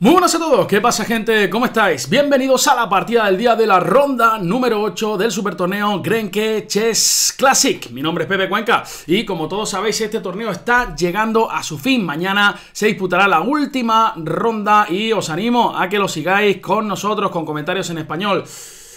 Muy buenas a todos, ¿qué pasa gente? ¿Cómo estáis? Bienvenidos a la partida del día de la ronda número 8 del Super Torneo Grenke Chess Classic. Mi nombre es Pepe Cuenca y como todos sabéis este torneo está llegando a su fin. Mañana se disputará la última ronda y os animo a que lo sigáis con nosotros con comentarios en español.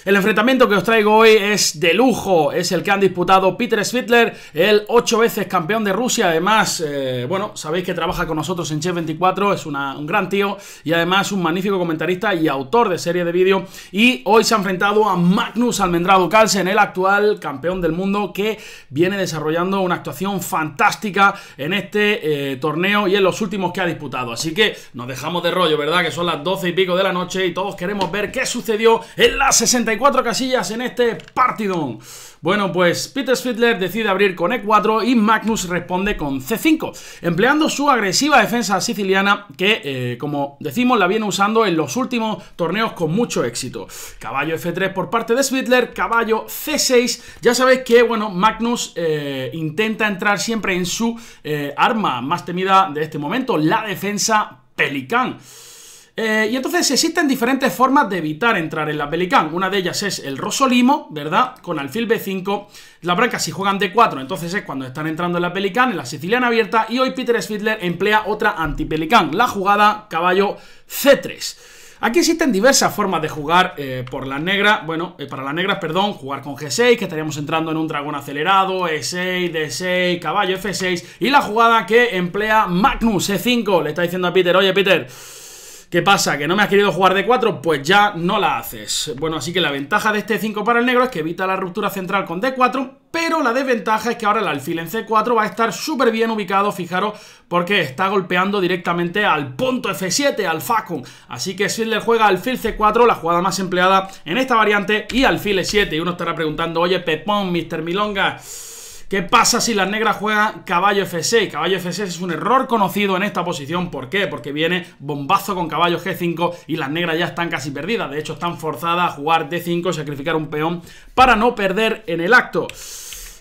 El enfrentamiento que os traigo hoy es de lujo, es el que han disputado Peter Svidler, el ocho veces campeón de Rusia, además, eh, bueno, sabéis que trabaja con nosotros en Chef 24, es un gran tío y además un magnífico comentarista y autor de serie de vídeo y hoy se ha enfrentado a Magnus Almendrado Kalsen, el actual campeón del mundo que viene desarrollando una actuación fantástica en este eh, torneo y en los últimos que ha disputado, así que nos dejamos de rollo, ¿verdad? Que son las doce y pico de la noche y todos queremos ver qué sucedió en las 64 cuatro casillas en este partido. Bueno, pues Peter Switzer decide abrir con E4 y Magnus responde con C5, empleando su agresiva defensa siciliana que, eh, como decimos, la viene usando en los últimos torneos con mucho éxito. Caballo F3 por parte de Switzer, caballo C6. Ya sabéis que, bueno, Magnus eh, intenta entrar siempre en su eh, arma más temida de este momento, la defensa pelicán. Eh, y entonces existen diferentes formas de evitar entrar en la Pelican. Una de ellas es el Rosolimo, ¿verdad? Con alfil B5. La brancas si juegan D4, entonces es cuando están entrando en la Pelican, en la siciliana abierta. Y hoy Peter Svidler emplea otra anti la jugada caballo C3. Aquí existen diversas formas de jugar eh, por las negras, bueno, eh, para las negras, perdón, jugar con G6, que estaríamos entrando en un dragón acelerado, E6, D6, caballo F6, y la jugada que emplea Magnus, E5, le está diciendo a Peter, oye Peter, ¿Qué pasa? ¿Que no me has querido jugar d 4? Pues ya no la haces. Bueno, así que la ventaja de este 5 para el negro es que evita la ruptura central con D4, pero la desventaja es que ahora el alfil en C4 va a estar súper bien ubicado, fijaros, porque está golpeando directamente al punto F7, al Facum. Así que si le juega alfil C4, la jugada más empleada en esta variante, y alfil E7. Y uno estará preguntando, oye, Pepón, Mr. Milonga... ¿Qué pasa si las negras juegan caballo F6? Caballo F6 es un error conocido en esta posición. ¿Por qué? Porque viene bombazo con caballo G5 y las negras ya están casi perdidas. De hecho, están forzadas a jugar D5 y sacrificar un peón para no perder en el acto.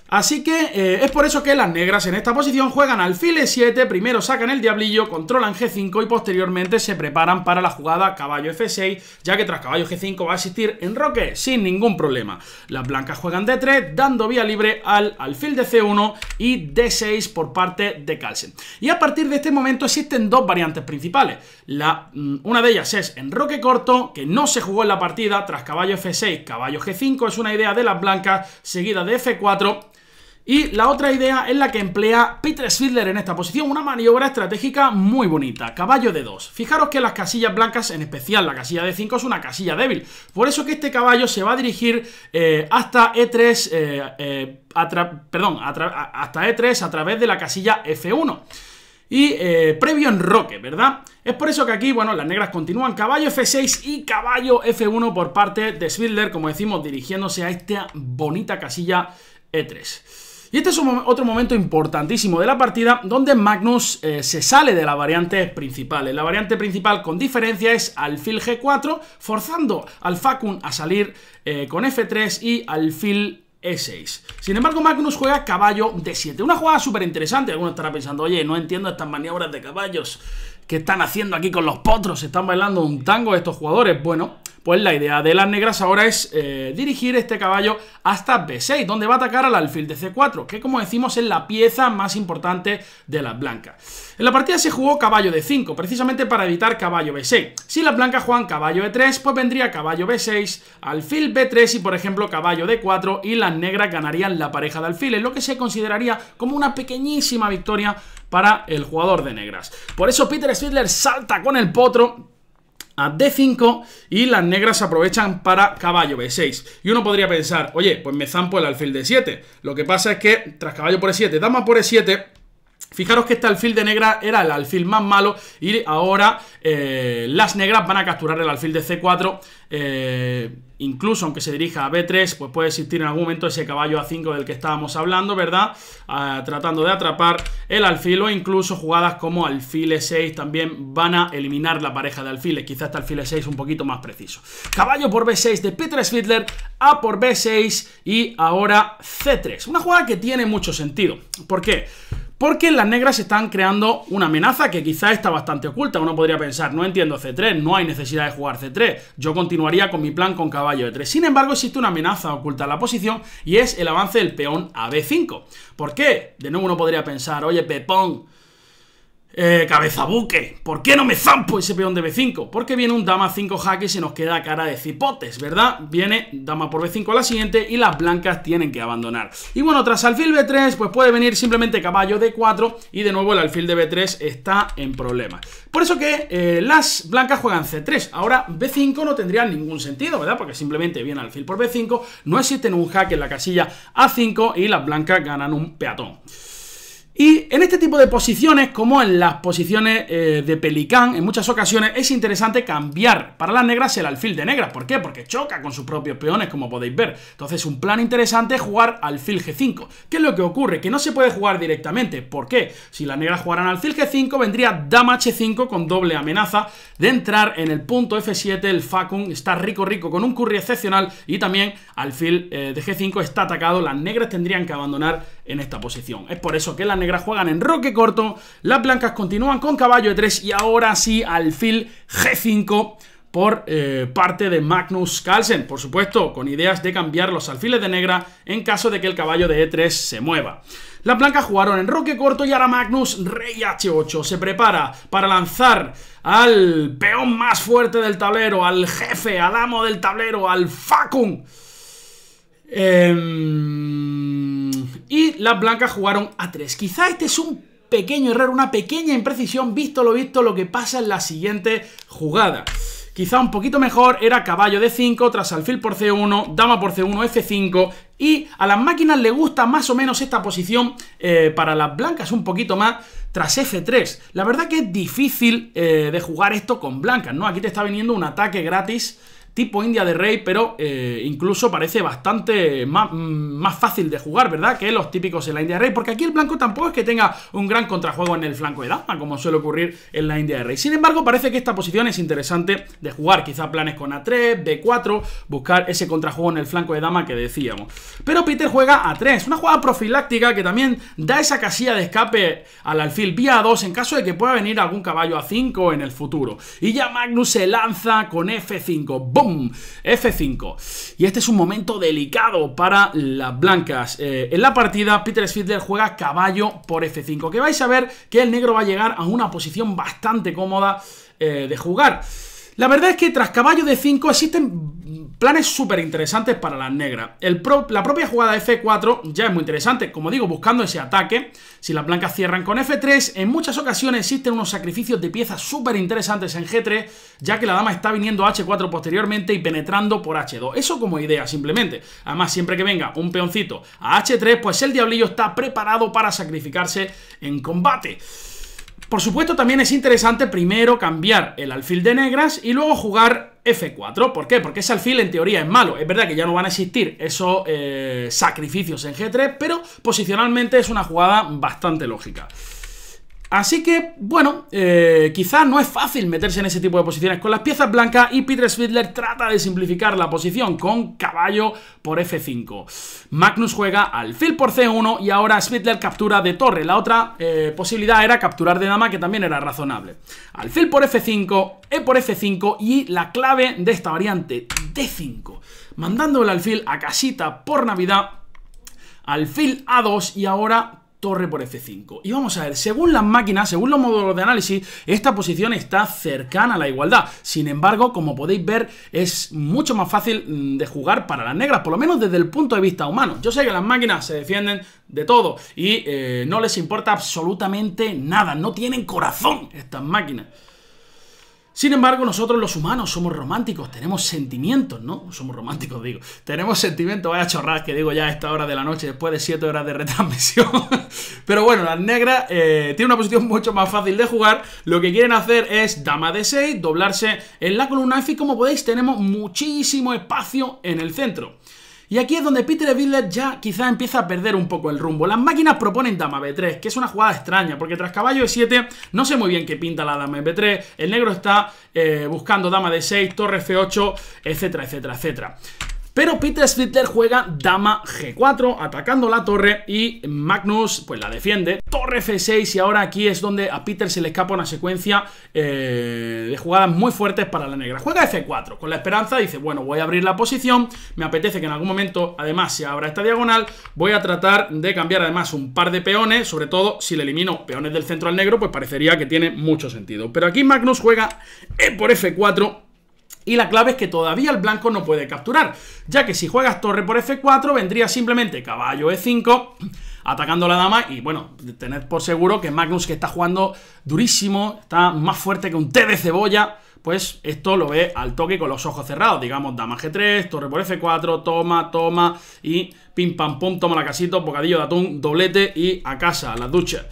Así que eh, es por eso que las negras en esta posición juegan alfil e7, primero sacan el diablillo, controlan g5 y posteriormente se preparan para la jugada caballo f6, ya que tras caballo g5 va a existir roque sin ningún problema. Las blancas juegan d3, dando vía libre al alfil de c1 y d6 por parte de Carlsen. Y a partir de este momento existen dos variantes principales. La, mm, una de ellas es en roque corto, que no se jugó en la partida, tras caballo f6, caballo g5 es una idea de las blancas, seguida de f4 y la otra idea es la que emplea Peter Svidler en esta posición, una maniobra estratégica muy bonita, caballo de 2. Fijaros que las casillas blancas, en especial la casilla de 5, es una casilla débil, por eso que este caballo se va a dirigir eh, hasta E3, eh, eh, a perdón, hasta E3 a través de la casilla F1 y previo previo enroque, ¿verdad? Es por eso que aquí, bueno, las negras continúan caballo F6 y caballo F1 por parte de Svidler, como decimos, dirigiéndose a esta bonita casilla E3. Y este es otro momento importantísimo de la partida donde Magnus eh, se sale de las variantes principales. La variante principal con diferencia es alfil G4 forzando al Facun a salir eh, con F3 y alfil e6. Sin embargo, Magnus juega caballo D7. Una jugada súper interesante. Alguno estará pensando, oye, no entiendo estas maniobras de caballos que están haciendo aquí con los potros. Están bailando un tango estos jugadores. Bueno, pues la idea de las negras ahora es eh, dirigir este caballo hasta B6, donde va a atacar al alfil de C4, que como decimos es la pieza más importante de las blancas. En la partida se jugó caballo de 5, precisamente para evitar caballo B6. Si las blancas juegan caballo E3, pues vendría caballo B6, alfil B3 y por ejemplo caballo D4 y las negras ganarían la pareja de alfiles, lo que se consideraría como una pequeñísima victoria para el jugador de negras. Por eso Peter Spidler salta con el potro a D5 y las negras aprovechan para caballo B6. Y uno podría pensar, oye, pues me zampo el alfil D7. Lo que pasa es que tras caballo por E7, dama por E7, Fijaros que este alfil de negra era el alfil más malo y ahora eh, las negras van a capturar el alfil de C4. Eh, incluso aunque se dirija a B3, pues puede existir en algún momento ese caballo A5 del que estábamos hablando, ¿verdad? Ah, tratando de atrapar el alfil o incluso jugadas como alfil E6 también van a eliminar la pareja de alfiles. Quizás este alfil E6 un poquito más preciso. Caballo por B6 de Peter Svidler, A por B6 y ahora C3. Una jugada que tiene mucho sentido. ¿Por qué? Porque las negras están creando una amenaza que quizá está bastante oculta. Uno podría pensar, no entiendo C3, no hay necesidad de jugar C3. Yo continuaría con mi plan con caballo E3. Sin embargo, existe una amenaza oculta en la posición y es el avance del peón a B5. ¿Por qué? De nuevo uno podría pensar, oye, Pepón, eh, cabeza buque, ¿por qué no me zampo ese peón de B5? Porque viene un dama 5 jaque y se nos queda cara de cipotes, ¿verdad? Viene dama por B5 a la siguiente y las blancas tienen que abandonar. Y bueno, tras alfil B3, pues puede venir simplemente caballo D4 y de nuevo el alfil de B3 está en problema. Por eso que eh, las blancas juegan C3. Ahora B5 no tendría ningún sentido, ¿verdad? Porque simplemente viene alfil por B5, no existe un jaque en la casilla A5 y las blancas ganan un peatón. Y en este tipo de posiciones, como en las posiciones eh, de pelicán, en muchas ocasiones es interesante cambiar para las negras el alfil de negras ¿Por qué? Porque choca con sus propios peones, como podéis ver. Entonces, un plan interesante es jugar alfil G5. ¿Qué es lo que ocurre? Que no se puede jugar directamente. ¿Por qué? Si las negras jugaran alfil G5, vendría dama H5 con doble amenaza de entrar en el punto F7. El Facun está rico rico con un curry excepcional y también alfil eh, de G5 está atacado. Las negras tendrían que abandonar en esta posición. Es por eso que las negras juegan en roque corto, las blancas continúan con caballo E3 y ahora sí alfil G5 por eh, parte de Magnus Carlsen, por supuesto, con ideas de cambiar los alfiles de negra en caso de que el caballo de E3 se mueva. Las blancas jugaron en roque corto y ahora Magnus rey H8 se prepara para lanzar al peón más fuerte del tablero, al jefe, al amo del tablero, al Facun Em, y las blancas jugaron a 3. Quizá este es un pequeño error, una pequeña imprecisión, visto lo visto, lo que pasa en la siguiente jugada. Quizá un poquito mejor era caballo de 5, tras alfil por C1, dama por C1, F5, y a las máquinas le gusta más o menos esta posición eh, para las blancas un poquito más tras F3. La verdad que es difícil eh, de jugar esto con blancas, ¿no? Aquí te está viniendo un ataque gratis tipo India de Rey, pero eh, incluso parece bastante más, fácil de jugar, ¿verdad? Que los típicos en la India de Rey, porque aquí el blanco tampoco es que tenga un gran contrajuego en el flanco de dama, como suele ocurrir en la India de Rey. Sin embargo, parece que esta posición es interesante de jugar, quizá planes con A3, B4, buscar ese contrajuego en el flanco de dama que decíamos. Pero Peter juega A3, una jugada profiláctica que también da esa casilla de escape al alfil vía 2 en caso de que pueda venir algún caballo A5 en el futuro. Y ya Magnus se lanza con F5, f F5. Y este es un momento delicado para las blancas. Eh, en la partida, Peter Svidler juega caballo por F5, que vais a ver que el negro va a llegar a una posición bastante cómoda eh, de jugar. La verdad es que tras caballo de 5 existen planes súper interesantes para las negras. la propia jugada F4 ya es muy interesante, como digo, buscando ese ataque. Si las blancas cierran con F3, en muchas ocasiones existen unos sacrificios de piezas súper interesantes en G3, ya que la dama está viniendo a H4 posteriormente y penetrando por H2. Eso como idea, simplemente. Además, siempre que venga un peoncito a H3, pues el diablillo está preparado para sacrificarse en combate. Por supuesto, también es interesante primero cambiar el alfil de negras y luego jugar F4. ¿Por qué? Porque ese alfil en teoría es malo. Es verdad que ya no van a existir esos eh, sacrificios en G3, pero posicionalmente es una jugada bastante lógica. Así que, bueno, eh, quizá quizás no es fácil meterse en ese tipo de posiciones con las piezas blancas y Peter Swidler trata de simplificar la posición con caballo por F5. Magnus juega alfil por C1 y ahora Smithler captura de torre. La otra eh, posibilidad era capturar de dama, que también era razonable. Alfil por F5, E por F5 y la clave de esta variante, D5. Mandando el alfil a casita por Navidad, alfil A2 y ahora torre por F5. Y vamos a ver, según las máquinas, según los módulos de análisis, esta posición está cercana a la igualdad. Sin embargo, como podéis ver, es mucho más fácil mm, de jugar para las negras, por lo menos desde el punto de vista humano. Yo sé que las máquinas se defienden de todo y eh, no les importa absolutamente nada, no tienen corazón estas máquinas. Sin embargo, nosotros los humanos somos románticos, tenemos sentimientos, ¿no? Somos románticos, digo. Tenemos sentimientos, vaya chorras, que digo ya a esta hora de la noche, después de 7 horas de retransmisión. Pero bueno, las negras eh, tienen una posición mucho más fácil de jugar. Lo que quieren hacer es dama de 6, doblarse en la columna F y como podéis tenemos muchísimo espacio en el centro. Y aquí es donde Peter Villet ya quizá empieza a perder un poco el rumbo. Las máquinas proponen dama b3, que es una jugada extraña, porque tras caballo e7 no sé muy bien qué pinta la dama b3, el negro está eh, buscando dama d6, torre f8, etcétera, etcétera, etcétera. Pero Peter Splitter juega dama G4, atacando la torre y Magnus pues la defiende. Torre F6 y ahora aquí es donde a Peter se le escapa una secuencia eh, de jugadas muy fuertes para la negra. Juega F4 con la esperanza, dice, bueno, voy a abrir la posición, me apetece que en algún momento además se abra esta diagonal, voy a tratar de cambiar además un par de peones, sobre todo si le elimino peones del centro al negro, pues parecería que tiene mucho sentido. Pero aquí Magnus juega e por F4 y la clave es que todavía el blanco no puede capturar, ya que si juegas torre por F4 vendría simplemente caballo E5 atacando la dama y bueno, tened por seguro que Magnus que está jugando durísimo, está más fuerte que un té de cebolla, pues esto lo ve al toque con los ojos cerrados, digamos, dama G3, torre por F4, toma, toma y pim pam pum, toma la casita, bocadillo de atún, doblete y a casa, a la ducha.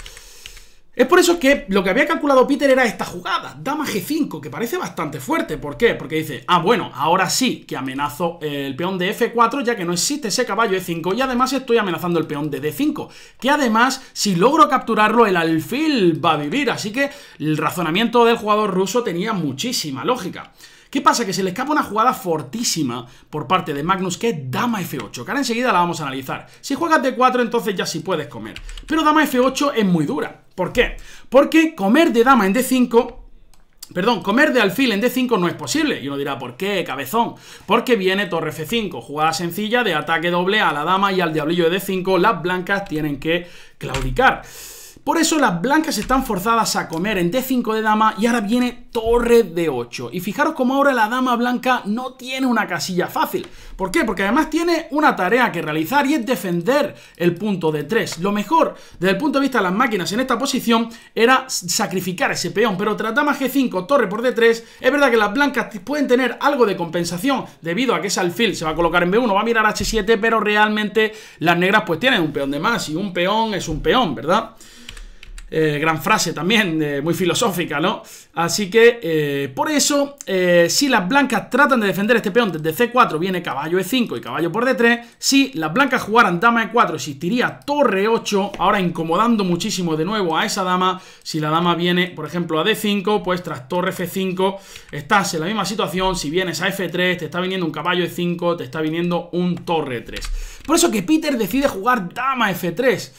Es por eso que lo que había calculado Peter era esta jugada, dama g5, que parece bastante fuerte. ¿Por qué? Porque dice, ah, bueno, ahora sí que amenazo el peón de f4, ya que no existe ese caballo e5, y además estoy amenazando el peón de d5, que además, si logro capturarlo, el alfil va a vivir. Así que el razonamiento del jugador ruso tenía muchísima lógica. ¿Qué pasa? Que se le escapa una jugada fortísima por parte de Magnus, que es dama f8, que ahora enseguida la vamos a analizar. Si juegas d4, entonces ya sí puedes comer. Pero dama f8 es muy dura. ¿Por qué? Porque comer de dama en D5 Perdón, comer de alfil en D5 no es posible. Y uno dirá, ¿por qué, cabezón? Porque viene torre F5, jugada sencilla de ataque doble a la dama y al diablillo de D5. Las blancas tienen que claudicar. Por eso las blancas están forzadas a comer en D5 de dama y ahora viene torre de 8. Y fijaros como ahora la dama blanca no tiene una casilla fácil. ¿Por qué? Porque además tiene una tarea que realizar y es defender el punto de 3. Lo mejor desde el punto de vista de las máquinas en esta posición era sacrificar ese peón, pero tras dama G5, torre por D3, es verdad que las blancas pueden tener algo de compensación debido a que ese alfil se va a colocar en B1, va a mirar H7, pero realmente las negras pues tienen un peón de más y un peón es un peón, ¿verdad? Eh, gran frase también, eh, muy filosófica, ¿no? Así que eh, por eso, si las blancas tratan de defender este peón desde C4, viene caballo E5 y caballo por D3. Si las blancas jugaran dama E4, existiría torre 8, ahora incomodando muchísimo de nuevo a esa dama. Si la dama viene, por ejemplo, a D5, pues tras torre F5 estás en la misma situación. Si vienes a F3, te está viniendo un caballo E5, te está viniendo un torre 3. E por eso que Peter decide jugar dama F3.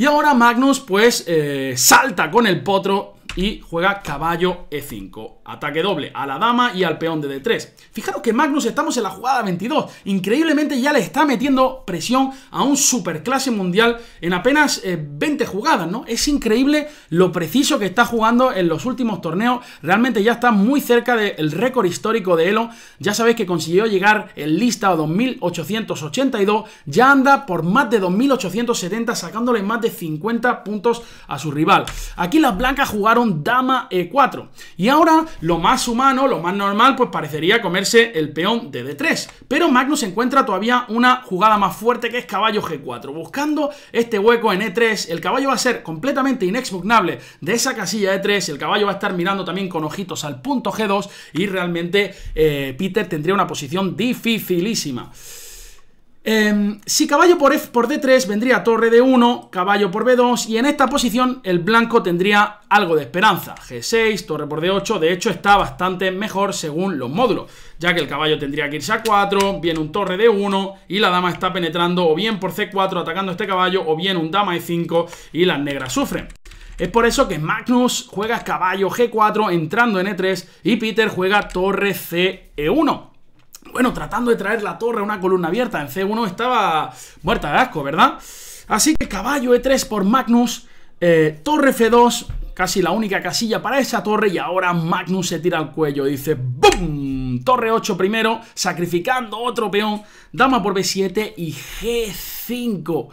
Y ahora Magnus pues eh, salta con el potro y juega caballo e5. Ataque doble a la dama y al peón de d3. Fijaros que Magnus estamos en la jugada 22. Increíblemente ya le está metiendo presión a un superclase mundial en apenas 20 eh, jugadas, ¿no? Es increíble lo preciso que está jugando en los últimos torneos. Realmente ya está muy cerca del récord histórico de Elo. Ya sabéis que consiguió llegar en lista a 2882. Ya anda por más de 2870, sacándole más de 50 puntos a su rival. Aquí las blancas jugaron dama e4. Y ahora lo más humano, lo más normal, pues parecería comerse el peón de d3. Pero Magnus encuentra todavía una jugada más fuerte que es caballo g4. Buscando este hueco en e3, el caballo va a ser completamente inexpugnable de esa casilla e3. El caballo va a estar mirando también con ojitos al punto g2 y realmente eh, Peter tendría una posición dificilísima. Em, si caballo por, F, por D3 vendría torre D1, caballo por B2 y en esta posición el blanco tendría algo de esperanza. G6, torre por D8, de hecho está bastante mejor según los módulos, ya que el caballo tendría que irse a 4, viene un torre D1 y la dama está penetrando o bien por C4 atacando este caballo o bien un dama E5 y las negras sufren. Es por eso que Magnus juega caballo G4 entrando en E3 y Peter juega torre C1. E bueno, tratando de traer la torre a una columna abierta. En C1 estaba muerta de asco, ¿verdad? Así que caballo E3 por Magnus, eh, torre F2, casi la única casilla para esa torre y ahora Magnus se tira al cuello dice ¡BOOM! Torre 8 primero, sacrificando otro peón, dama por B7 y G5.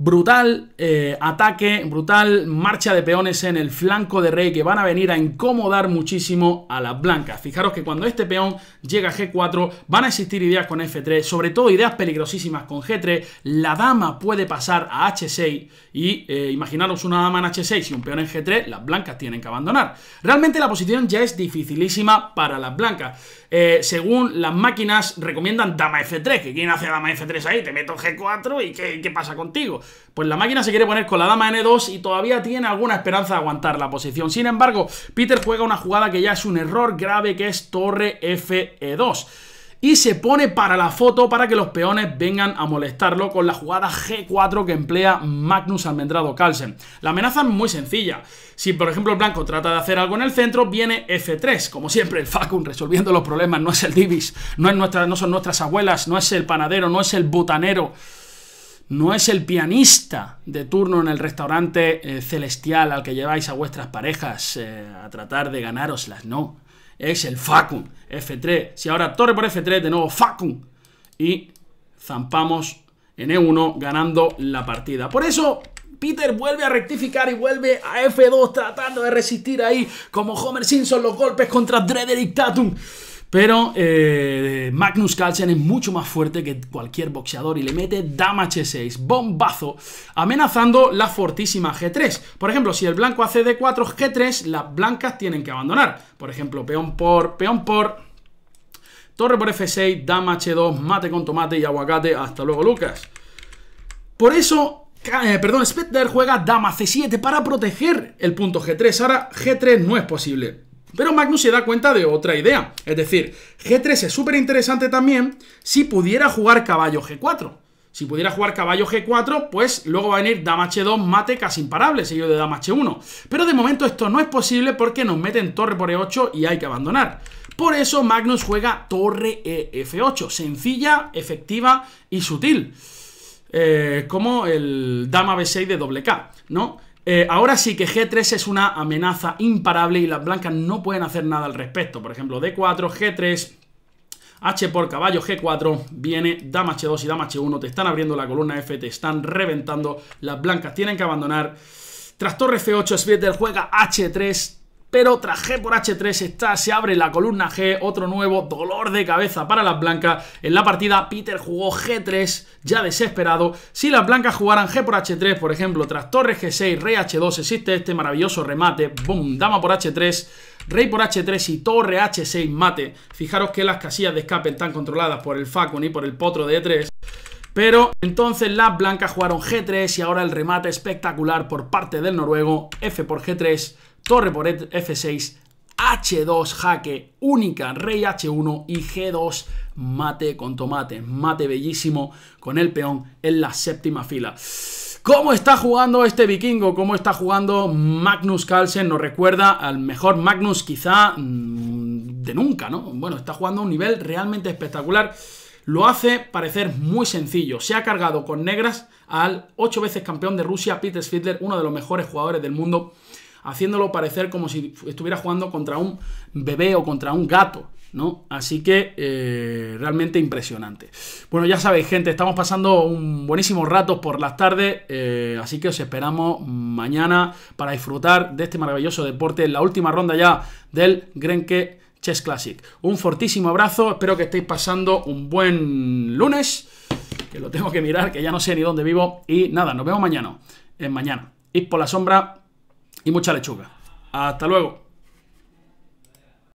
Brutal eh, ataque, brutal marcha de peones en el flanco de rey que van a venir a incomodar muchísimo a las blancas. Fijaros que cuando este peón llega a G4 van a existir ideas con F3, sobre todo ideas peligrosísimas con G3. La dama puede pasar a H6 y eh, imaginaros una dama en H6 y un peón en G3, las blancas tienen que abandonar. Realmente la posición ya es dificilísima para las blancas. Eh, según las máquinas recomiendan dama F3, que quién hace dama F3 ahí, te meto G4 y qué, qué pasa contigo pues la máquina se quiere poner con la dama N2 y todavía tiene alguna esperanza de aguantar la posición. Sin embargo, Peter juega una jugada que ya es un error grave, que es torre FE2 y se pone para la foto para que los peones vengan a molestarlo con la jugada G4 que emplea Magnus Almendrado Carlsen. La amenaza es muy sencilla. Si, por ejemplo, el blanco trata de hacer algo en el centro, viene F3. Como siempre, el Facun resolviendo los problemas no es el Divis, no, es nuestra, no son nuestras abuelas, no es el panadero, no es el butanero no es el pianista de turno en el restaurante eh, celestial al que lleváis a vuestras parejas eh, a tratar de ganároslas, no. Es el Facum, F3. Si ahora torre por F3, de nuevo Facum. Y zampamos en E1 ganando la partida. Por eso Peter vuelve a rectificar y vuelve a F2 tratando de resistir ahí como Homer Simpson los golpes contra Dredder Tatum. Pero eh, Magnus Carlsen es mucho más fuerte que cualquier boxeador y le mete dama H6, bombazo, amenazando la fortísima G3. Por ejemplo, si el blanco hace D4, G3, las blancas tienen que abandonar. Por ejemplo, peón por, peón por, torre por F6, dama H2, mate con tomate y aguacate. Hasta luego, Lucas. Por eso eh, perdón, Spetter juega dama c7 para proteger el punto g3. Ahora g3 no es posible. Pero Magnus se da cuenta de otra idea. Es decir, G3 es súper interesante también si pudiera jugar caballo G4. Si pudiera jugar caballo G4, pues luego va a venir dama H2, mate casi imparable, seguido de dama H1. Pero de momento esto no es posible porque nos meten torre por E8 y hay que abandonar. Por eso Magnus juega torre EF8, sencilla, efectiva y sutil. Eh, como el dama B6 de doble K, ¿no? Eh, ahora sí que G3 es una amenaza imparable y las blancas no pueden hacer nada al respecto. Por ejemplo, D4, G3, H por caballo G4, viene dama H2 y dama H1, te están abriendo la columna F, te están reventando, las blancas tienen que abandonar. Tras torre F8, Svietel juega H3, pero tras G por H3 está, se abre la columna G, otro nuevo dolor de cabeza para las blancas. En la partida Peter jugó G3, ya desesperado. Si las blancas jugaran G por H3, por ejemplo, tras torre G6, rey H2, existe este maravilloso remate, ¡Bum! dama por H3, rey por H3 y torre H6 mate. Fijaros que las casillas de escape están controladas por el Facon y por el potro de E3. Pero entonces las blancas jugaron G3 y ahora el remate espectacular por parte del noruego, F por G3, torre por F6, H2 jaque, única, rey H1 y G2 mate con tomate, mate bellísimo con el peón en la séptima fila. ¿Cómo está jugando este vikingo? ¿Cómo está jugando Magnus Carlsen? Nos recuerda al mejor Magnus quizá mm, de nunca, ¿no? Bueno, está jugando a un nivel realmente espectacular. Lo hace parecer muy sencillo. Se ha cargado con negras al ocho veces campeón de Rusia, Peter Svidler uno de los mejores jugadores del mundo haciéndolo parecer como si estuviera jugando contra un bebé o contra un gato. ¿No? Así que eh, realmente impresionante. Bueno, ya sabéis, gente, estamos pasando un buenísimo rato por las tardes, eh, así que os esperamos mañana para disfrutar de este maravilloso deporte en la última ronda ya del Grenke Chess Classic. Un fortísimo abrazo, espero que estéis pasando un buen lunes, que lo tengo que mirar, que ya no sé ni dónde vivo, y nada, nos vemos mañana, en eh, mañana. y por la sombra, y mucha lechuga. Hasta luego.